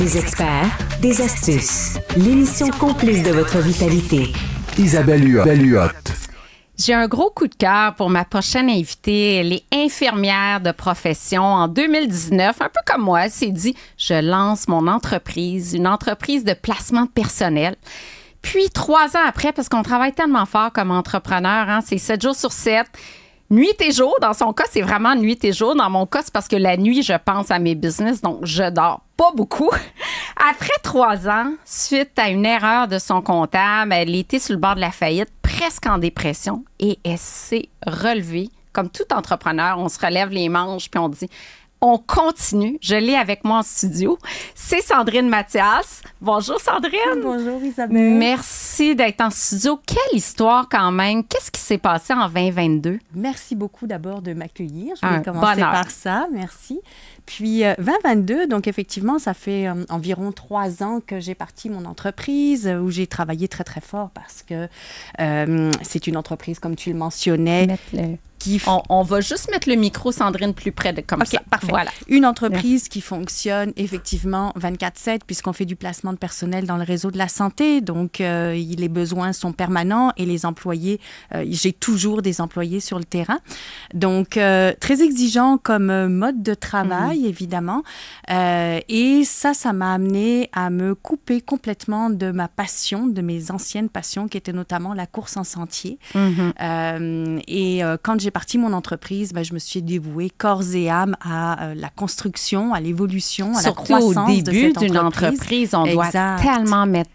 Des experts, des astuces. L'émission complice de votre vitalité. Isabelle Huot. J'ai un gros coup de cœur pour ma prochaine invitée, les infirmières de profession. En 2019, un peu comme moi, c'est dit, je lance mon entreprise, une entreprise de placement de personnel. Puis trois ans après, parce qu'on travaille tellement fort comme entrepreneur, hein, c'est sept jours sur sept, nuit et jour. Dans son cas, c'est vraiment nuit et jour. Dans mon cas, c'est parce que la nuit, je pense à mes business, donc je dors pas beaucoup. Après trois ans, suite à une erreur de son comptable, elle était sur le bord de la faillite, presque en dépression, et elle s'est relevée. Comme tout entrepreneur, on se relève les manches puis on dit on continue. Je l'ai avec moi en studio. C'est Sandrine Mathias. Bonjour Sandrine. Bonjour Isabelle. Merci d'être en studio. Quelle histoire quand même. Qu'est-ce qui s'est passé en 2022? Merci beaucoup d'abord de m'accueillir. Je vais commencer par ça. Merci. Puis 2022, euh, donc effectivement, ça fait euh, environ trois ans que j'ai parti mon entreprise euh, où j'ai travaillé très très fort parce que c'est une entreprise comme tu le mentionnais on, va juste mettre le micro Sandrine plus près de comme ça. Parfait. Voilà. Une entreprise qui fonctionne effectivement 24/7 puisqu'on fait du placement de personnel dans le réseau de la santé, donc euh, les besoins sont permanents et les employés euh, j'ai toujours des employés sur le terrain. Donc euh, très exigeant comme mode de travail mhm. évidemment et ça ça m'a amené à me couper complètement de ma passion, de mes anciennes passions qui étaient notamment la course en sentier. Mhm. et quand j'ai partie parti mon entreprise, ben, je me suis dévouée corps et âme à euh, la construction, à l'évolution, à la croissance. au début d'une entreprise. on exact. doit tellement mettre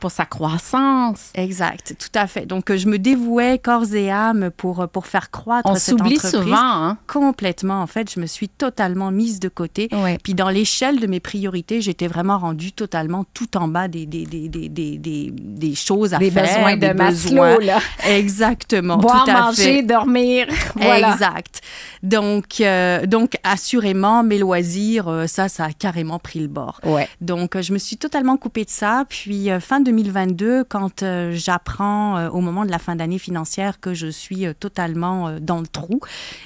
pour sa croissance. Exact, tout à fait. Donc, euh, je me dévouais corps et âme pour, euh, pour faire croître on cette entreprise. On s'oublie souvent. Hein. Complètement, en fait. Je me suis totalement mise de côté. Puis, dans l'échelle de mes priorités, j'étais vraiment rendue totalement tout en bas des, des, des, des, des, des choses à des Besoins de ma Là. Exactement. Boire, tout à manger, dormir. Voilà. Exact. Donc, euh, donc assurément, mes loisirs, euh, ça, ça a carrément pris le bord. Donc, euh, je me suis totalement coupée de ça. Puis, fin 2022, quand j'apprends au moment de la fin d'année financière que je suis totalement dans le trou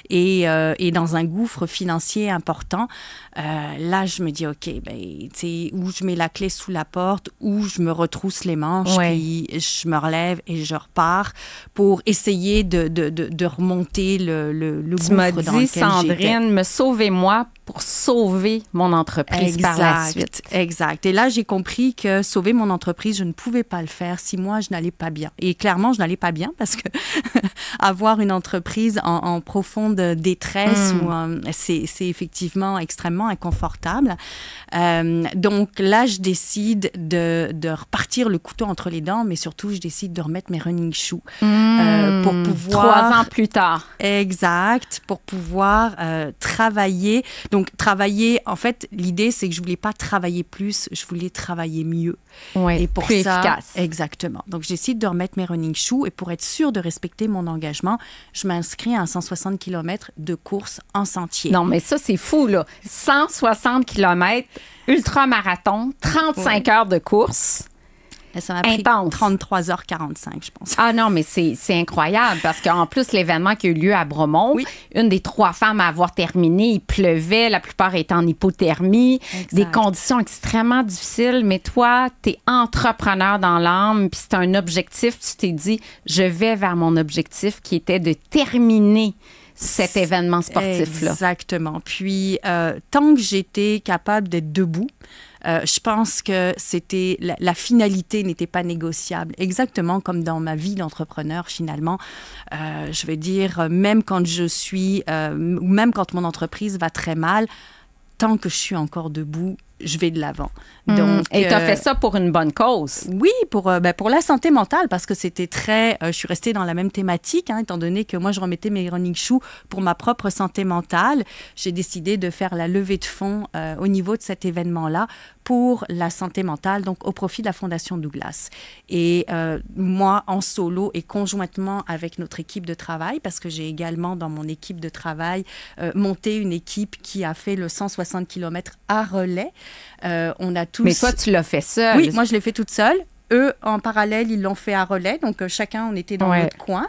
et, dans un gouffre financier important, là, je me dis, OK, ben, tu où je mets la clé sous la porte, où je me retrousse les manches, puis je me relève et je repars pour essayer de, remonter le, le, le m'a dit, Sandrine, me sauvez-moi pour sauver mon entreprise exact, par la suite. Exact. Et là, j'ai compris que sauver mon entreprise, je ne pouvais pas le faire si moi, je n'allais pas bien. Et clairement, je n'allais pas bien parce que avoir une entreprise en, profonde détresse, hmm. euh, c'est effectivement extrêmement inconfortable. Euh, donc là, je décide de, repartir le couteau entre les dents, mais surtout, je décide de remettre mes running shoes euh, pour hmm. pouvoir... Trois ans plus tard. Exact pour pouvoir euh, travailler. Donc, travailler, en fait, l'idée, c'est que je ne voulais pas travailler plus, je voulais travailler mieux. et pour plus efficace. Exactement. Donc, j'essaie de remettre mes running shoes et pour être sûr de respecter mon engagement, je m'inscris à 160 km de course en sentier. Non, mais ça, c'est fou, là. 160 km, ultra-marathon, 35 heures de course ça m'a pris 33h45, je pense. Ah non, mais c'est incroyable parce qu'en plus, l'événement qui a eu lieu à Bromont, une des trois femmes à avoir terminé, il pleuvait, la plupart étaient en hypothermie, des conditions extrêmement difficiles, mais toi, tu es entrepreneur dans l'âme, puis c'est un objectif, tu t'es dit, je vais vers mon objectif qui était de terminer cet événement sportif-là. Exactement. Puis, euh, tant que j'étais capable d'être debout, euh, je pense que c'était la, finalité n'était pas négociable. Exactement comme dans ma vie d'entrepreneur, finalement, euh, je vais dire, même quand je suis, euh, même quand mon entreprise va très mal, tant que je suis encore debout, je vais de l'avant. Mm. Donc, et tu as fait euh, ça pour une bonne cause. Oui, pour, euh, ben, pour la santé mentale, parce que c'était très. Euh, je suis restée dans la même thématique, hein, étant donné que moi, je remettais mes running shoes pour ma propre santé mentale. J'ai décidé de faire la levée de fonds au niveau de cet événement-là pour la santé mentale, donc au profit de la Fondation Douglas. Et moi, en solo et conjointement avec notre équipe de travail, parce que j'ai également dans mon équipe de travail monté une équipe qui a fait le 160 km à relais. Euh, on a tous... Mais toi, tu l'as fait seule. Oui, moi, je l'ai fait toute seule. Eux, en parallèle, ils l'ont fait à relais. Donc, euh, chacun, on était dans notre coin.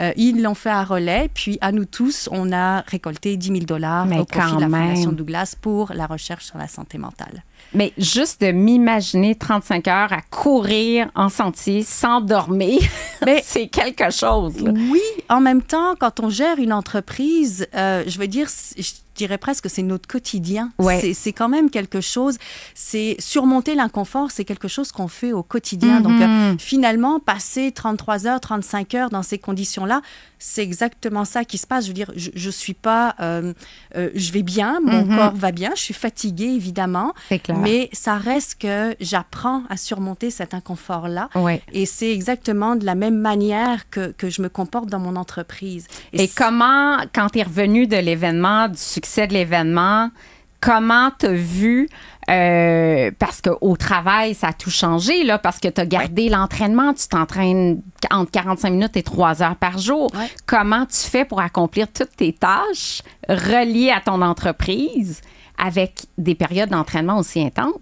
Euh, ils l'ont fait à relais. Puis, à nous tous, on a récolté 10 000 dollars au profit de la Fondation Douglas pour la recherche sur la santé mentale. Mais juste de m'imaginer 35 heures à courir en sentier sans dormir, c'est quelque chose. Oui, en même temps, quand on gère une entreprise, euh, je veux dire, je dirais presque c'est notre quotidien. Ouais. C'est quand même quelque chose, c'est surmonter l'inconfort, c'est quelque chose qu'on fait au quotidien. Donc euh, mm-hmm. finalement, passer 33 heures, 35 heures dans ces conditions-là, c'est exactement ça qui se passe. Je veux dire, je, ne suis pas, euh, je vais bien, mon mm-hmm. corps va bien, je suis fatiguée évidemment. Mais ça reste que j'apprends à surmonter cet inconfort-là. Et c'est exactement de la même manière que, que, je me comporte dans mon entreprise. Et, comment, quand tu es revenu de l'événement, du succès de l'événement, comment tu as vu euh, parce qu'au travail, ça a tout changé, là, parce que tu as gardé l'entraînement, tu t'entraînes entre 45 minutes et 3 heures par jour. Comment tu fais pour accomplir toutes tes tâches reliées à ton entreprise avec des périodes d'entraînement aussi intenses?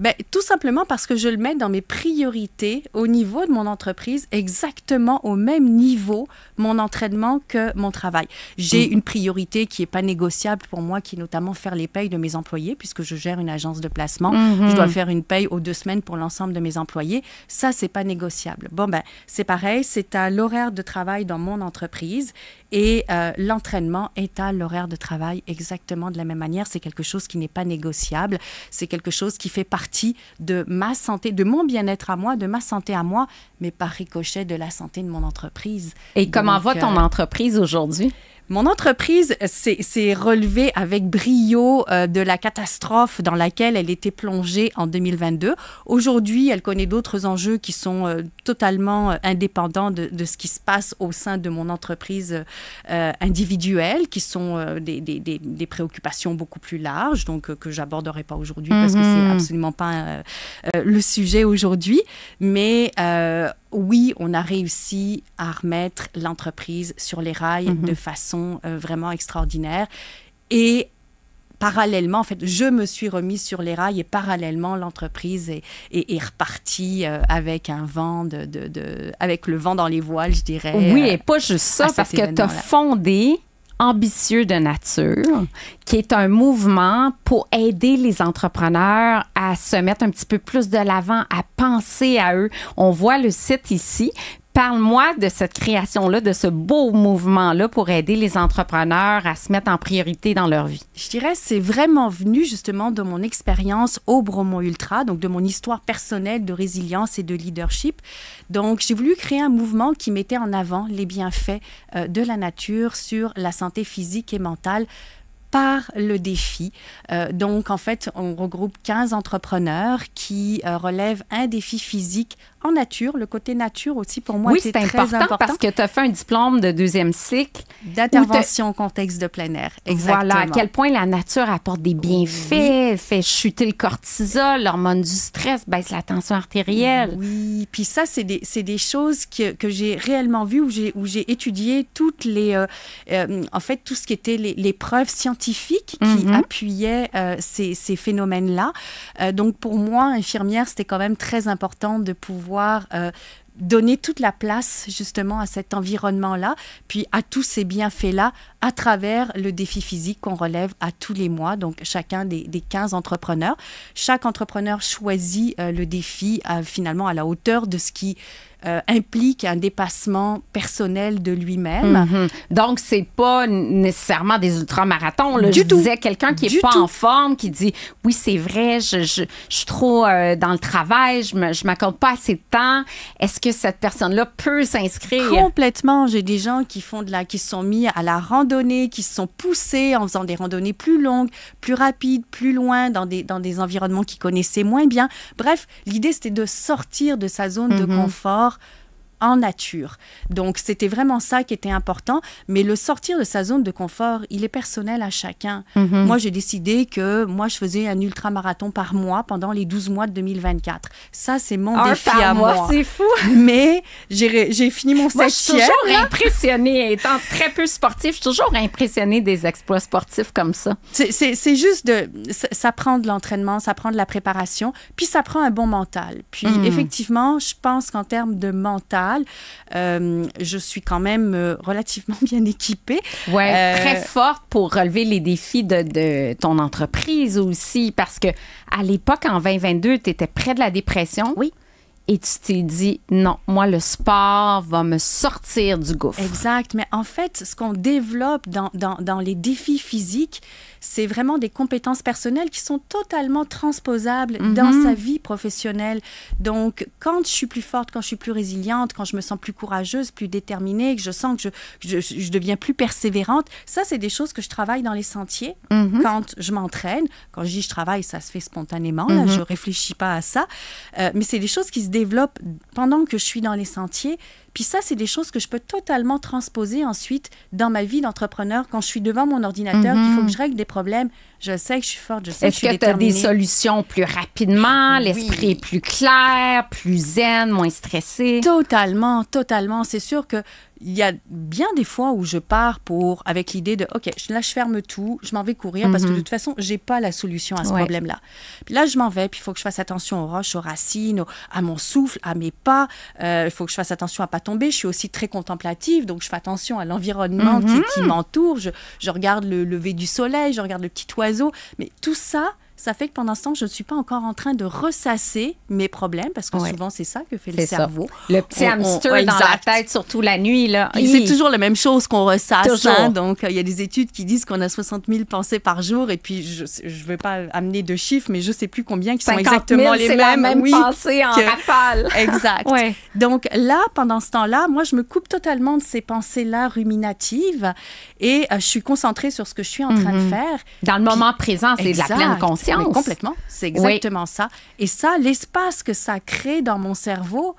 Ben, tout simplement parce que je le mets dans mes priorités au niveau de mon entreprise, exactement au même niveau mon entraînement que mon travail. J'ai mm. une priorité qui n'est pas négociable pour moi, qui est notamment faire les payes de mes employés, puisque je gère une agence de placement. Mm-hmm. Je dois faire une paye aux deux semaines pour l'ensemble de mes employés. Ça, c'est pas négociable. Bon, ben, c'est pareil, c'est à l'horaire de travail dans mon entreprise. Et euh, l'entraînement est à l'horaire de travail exactement de la même manière. C'est quelque chose qui n'est pas négociable. C'est quelque chose qui fait partie de ma santé, de mon bien-être à moi, de ma santé à moi, mais par ricochet de la santé de mon entreprise. Et comment va ton euh, entreprise aujourd'hui? Mon entreprise s'est relevée avec brio euh, de la catastrophe dans laquelle elle était plongée en 2022. Aujourd'hui, elle connaît d'autres enjeux qui sont euh, totalement euh, indépendants de, ce qui se passe au sein de mon entreprise individuelle, qui sont des, préoccupations beaucoup plus larges, donc que j'aborderai pas aujourd'hui parce que c'est mm-hmm. absolument pas le sujet aujourd'hui. Mais oui, on a réussi à remettre l'entreprise sur les rails mhm. de façon euh, vraiment extraordinaire. Et parallèlement, en fait, je me suis remise sur les rails et parallèlement, l'entreprise est, repartie euh, avec un vent, avec le vent dans les voiles, je dirais. Oui, euh, et pas juste ça, parce que tu as fondé ambitieux de nature, qui est un mouvement pour aider les entrepreneurs à se mettre un petit peu plus de l'avant, à penser à eux. On voit le site ici, Parle-moi de cette création-là, de ce beau mouvement-là pour aider les entrepreneurs à se mettre en priorité dans leur vie. Je dirais, c'est vraiment venu justement de mon expérience au Bromont Ultra, donc de mon histoire personnelle de résilience et de leadership. Donc, j'ai voulu créer un mouvement qui mettait en avant les bienfaits euh, de la nature sur la santé physique et mentale par le défi. Euh, donc, en fait, on regroupe 15 entrepreneurs qui euh, relèvent un défi physique en nature. Le côté nature aussi, pour moi, c'est très important, parce que tu as fait un diplôme de deuxième cycle. D'intervention au contexte de plein air. Exactement. Voilà, à quel point la nature apporte des bienfaits, fait chuter le cortisol, l'hormone du stress, baisse la tension artérielle. Oui, puis ça, c'est des, des, choses que, que j'ai réellement vues, où j'ai étudié toutes les... Euh, euh, en fait, tout ce qui était les, preuves scientifiques qui mhm. appuyaient euh, ces, ces phénomènes-là. donc, pour moi, infirmière, c'était quand même très important de pouvoir euh, donner toute la place justement à cet environnement-là, puis à tous ces bienfaits-là à travers le défi physique qu'on relève à tous les mois, donc chacun des, 15 entrepreneurs. Chaque entrepreneur choisit euh, le défi euh, finalement à la hauteur de ce qui euh, implique un dépassement personnel de lui-même. Donc, mhm. ce Donc, c'est pas nécessairement des ultramarathons. Là. Du je tout. disais quelqu'un qui n'est est pas en forme, qui dit oui, c'est vrai, je, je, suis trop euh, dans le travail, je ne m'accorde pas assez de temps. Est-ce que cette personne-là peut s'inscrire? Complètement. J'ai des gens qui font de la, qui sont mis à la randonnée, qui se sont poussés en faisant des randonnées plus longues, plus rapides, plus loin, dans des, dans des environnements qu'ils connaissaient moins bien. Bref, l'idée, c'était de sortir de sa zone de mhm. confort Merci en nature. Donc c'était vraiment ça qui était important, mais le sortir de sa zone de confort, il est personnel à chacun. Mhm. Moi, j'ai décidé que moi, je faisais un ultra marathon par mois pendant les 12 mois de 2024. Ça, c'est mon ah, défi à moi. C'est fou. Mais j'ai fini mon septième. Je suis toujours impressionnée, étant très peu sportif, je suis toujours impressionnée des exploits sportifs comme ça. C'est juste de... Ça, prend de l'entraînement, ça prend de la préparation, puis ça prend un bon mental. Puis mhm. effectivement, je pense qu'en termes de mental, euh, je suis quand même euh, relativement bien équipée. Oui, euh, très forte pour relever les défis de, ton entreprise aussi, parce que à l'époque, en 2022, tu étais près de la dépression. Oui et tu t'es dit non, moi le sport va me sortir du gouffre. Exact, mais en fait, ce qu'on développe dans les défis physiques, c'est vraiment des compétences personnelles qui sont totalement transposables mhm. dans sa vie professionnelle. Donc, quand je suis plus forte, quand je suis plus résiliente, quand je me sens plus courageuse, plus déterminée, que je sens que je, deviens plus persévérante, ça, c'est des choses que je travaille dans les sentiers. Mhm. Quand je m'entraîne, quand je dis je travaille, ça se fait spontanément, Je ne mhm. je réfléchis pas à ça. Euh, mais c'est des choses qui se développent pendant que je suis dans les sentiers. Puis ça, c'est des choses que je peux totalement transposer ensuite dans ma vie d'entrepreneur quand je suis devant mon ordinateur, Il faut que mhm. je règle des problèmes. Je sais que je suis forte, je sais que je suis Est-ce que tu as des solutions plus rapidement, l'esprit plus clair, plus zen, moins stressé? Totalement, totalement. C'est sûr que il y a bien des fois où je pars pour avec l'idée de OK, là je ferme tout, je m'en vais courir parce que mhm. de toute façon, j'ai pas la solution à ce problème-là. là je m'en vais, puis il faut que je fasse attention aux roches, aux racines, à mon souffle, à mes pas, euh, il faut que je fasse attention à pas tomber, je suis aussi très contemplative, donc je fais attention à l'environnement qui, mhm. m'entoure, je, regarde le lever du soleil, je regarde le petit oiseau, mais tout ça ça fait que pendant ce temps, je ne suis pas encore en train de ressasser mes problèmes, parce que souvent, c'est ça que fait le cerveau. Le petit hamster dans la tête, surtout la nuit. Là. C'est toujours la même chose qu'on ressasse. Hein. Donc, euh, il y a des études qui disent qu'on a 60 000 pensées par jour, et puis je ne vais pas amener de chiffres, mais je ne sais plus combien qui sont exactement les mêmes. La même pensée en rafale. Exact. Donc là, pendant ce temps-là, moi, je me coupe totalement de ces pensées-là ruminatives, et euh, je suis concentrée sur ce que je suis en train de mhm. faire. Dans le moment présent, c'est de la pleine conscience complètement. C'est exactement ça. Et ça, l'espace que ça crée dans mon cerveau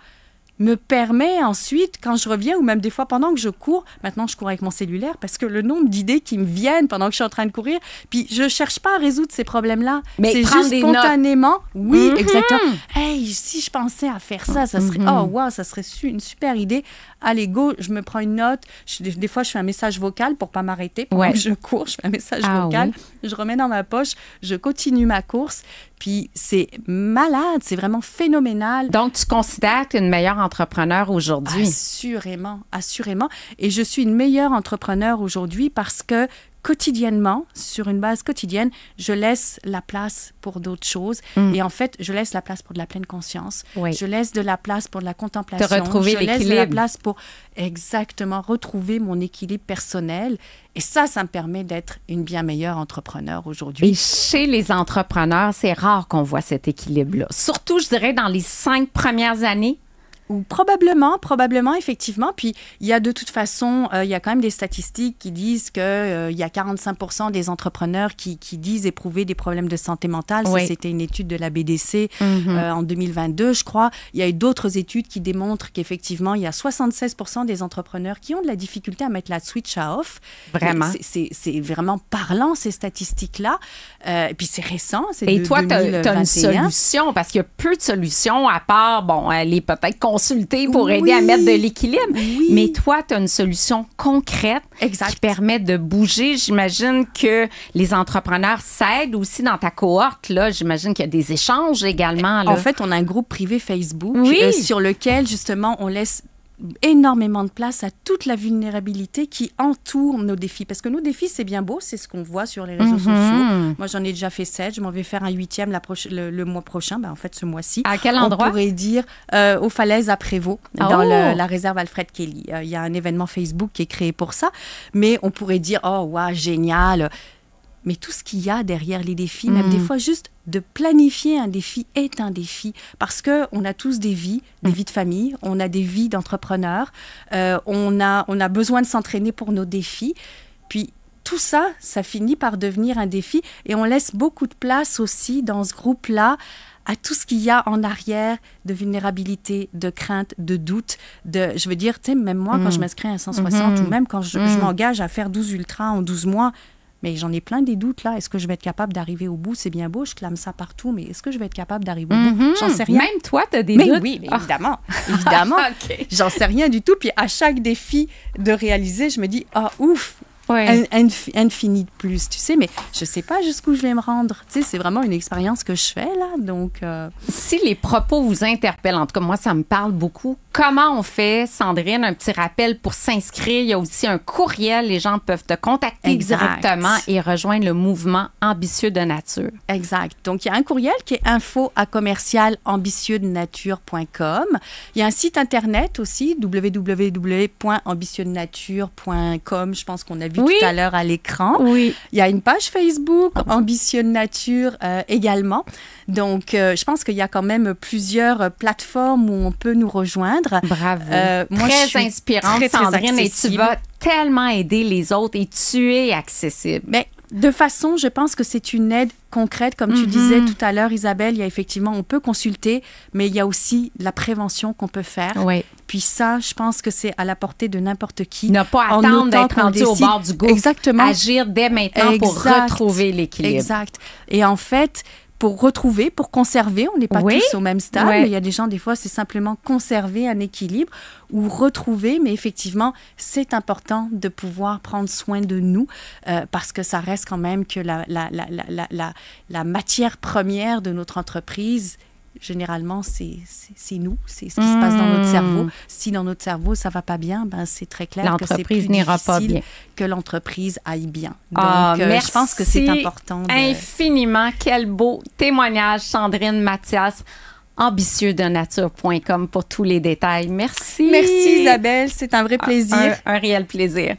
me permet ensuite, quand je reviens, ou même des fois pendant que je cours, maintenant je cours avec mon cellulaire, parce que le nombre d'idées qui me viennent pendant que je suis en train de courir, puis je ne cherche pas à résoudre ces problèmes-là. Mais c'est juste spontanément. Oui, mhm. exactement. Hey, si je pensais à faire ça, ça serait, mhm. oh ça serait une super idée allez, go, je me prends une note. des fois, je fais un message vocal pour pas m'arrêter. je cours, je fais un message ah vocal. Je remets dans ma poche, je continue ma course. Puis c'est malade, c'est vraiment phénoménal. Donc, tu considères que tu es une meilleure entrepreneur aujourd'hui? Assurément, assurément. Et je suis une meilleure entrepreneur aujourd'hui parce que quotidiennement, sur une base quotidienne, je laisse la place pour d'autres choses. Mm. Et en fait, je laisse la place pour de la pleine conscience. Je laisse de la place pour de la contemplation. retrouver je laisse de la place pour exactement retrouver mon équilibre personnel. Et ça, ça me permet d'être une bien meilleure entrepreneur aujourd'hui. Et chez les entrepreneurs, c'est rare qu'on voit cet équilibre-là. Surtout, je dirais, dans les cinq premières années ou probablement, probablement, effectivement. Puis il y a de toute façon, euh, il y a quand même des statistiques qui disent qu'il euh, il y a 45 des entrepreneurs qui, disent éprouver des problèmes de santé mentale. c'était une étude de la BDC mhm. euh, en 2022, je crois. Il y a eu d'autres études qui démontrent qu'effectivement, il y a 76 des entrepreneurs qui ont de la difficulté à mettre la switch à off. Vraiment. C'est vraiment parlant, ces statistiques-là. et puis c'est récent. Et toi, tu as, une solution, parce qu'il y a peu de solutions à part, bon, les peut-être consulter pour aider à mettre de l'équilibre. Mais toi, tu as une solution concrète qui permet de bouger. J'imagine que les entrepreneurs s'aident aussi dans ta cohorte. Là, j'imagine qu'il y a des échanges également. En fait, on a un groupe privé Facebook euh, sur lequel justement on laisse énormément de place à toute la vulnérabilité qui entoure nos défis. Parce que nos défis, c'est bien beau, c'est ce qu'on voit sur les réseaux mhm. sociaux. Moi, j'en ai déjà fait sept, je m'en vais faire un huitième le, mois prochain, bah, en fait ce mois-ci. À quel endroit On pourrait dire euh, aux falaises à Prévost, dans oh. la réserve Alfred Kelly. Euh, il y a un événement Facebook qui est créé pour ça, mais on pourrait dire, oh, waouh, génial, mais tout ce qu'il y a derrière les défis, même des mm. fois juste de planifier un défi est un défi parce que on a tous des vies, des mm. vies de famille, on a des vies d'entrepreneurs, euh, on a on a besoin de s'entraîner pour nos défis. Puis tout ça, ça finit par devenir un défi et on laisse beaucoup de place aussi dans ce groupe-là à tout ce qu'il y a en arrière de vulnérabilité, de crainte, de doute, de, je veux dire, même moi, quand je mm. m'inscris à 160 mm-hmm. ou même quand je, je m'engage à faire 12 ultras en 12 mois, mais j'en ai plein des doutes là. Est-ce que je vais être capable d'arriver au bout? C'est bien beau, je clame ça partout, mais est-ce que je vais être capable d'arriver au bout? Mm-hmm. J'en sais rien. Même toi, tu as des doutes. Oui, mais oui, ah. évidemment. évidemment. Ah, j'en sais rien du tout. Puis à chaque défi de réaliser, je me dis, ah ouf, Un infini de plus, tu sais, mais je sais pas jusqu'où je vais me rendre. Tu sais, c'est vraiment une expérience que je fais là, donc. Euh, si les propos vous interpellent, en tout cas moi ça me parle beaucoup comment on fait, Sandrine, un petit rappel pour s'inscrire? Il y a aussi un courriel, les gens peuvent te contacter directement et rejoindre le mouvement Ambitieux de Nature. Exact. Donc, il y a un courriel qui est info à commercial Il y a un site internet aussi, www.ambitieuxdenature.com. Je pense qu'on a vu tout à l'heure à l'écran. Oui. Il y a une page Facebook, Ambitieux de Nature euh, également. Donc, euh, je pense qu'il y a quand même plusieurs euh, plateformes où on peut nous rejoindre. Bravo. Euh, très inspirante, Sandrine, et tu vas tellement aider les autres et tu es accessible. Mais ben, de façon, je pense que c'est une aide concrète. Comme tu mhm. disais tout à l'heure, Isabelle, il y a effectivement, on peut consulter, mais il y a aussi la prévention qu'on peut faire. Oui. Puis ça, je pense que c'est à la portée de n'importe qui. Ne pas attendre d'être rendu au bord du gouffre. Exactement. Agir dès maintenant pour retrouver l'équilibre. Exact. Et en fait, pour retrouver, pour conserver. On n'est pas tous au même stade. Il y a des gens, des fois, c'est simplement conserver un équilibre ou retrouver. Mais effectivement, c'est important de pouvoir prendre soin de nous euh, parce que ça reste quand même que la matière première de notre entreprise généralement, c'est nous, c'est ce qui se passe dans notre cerveau. Hmm. Si dans notre cerveau, ça va pas bien, ben, c'est très clair que c'est n'ira pas bien. que l'entreprise aille bien. Ah, Donc, euh, je pense que c'est important. Infiniment, quel beau témoignage, Sandrine Mathias ambitieux de nature.com pour tous les détails. Merci. Merci Isabelle, c'est un vrai ah, plaisir. un réel plaisir.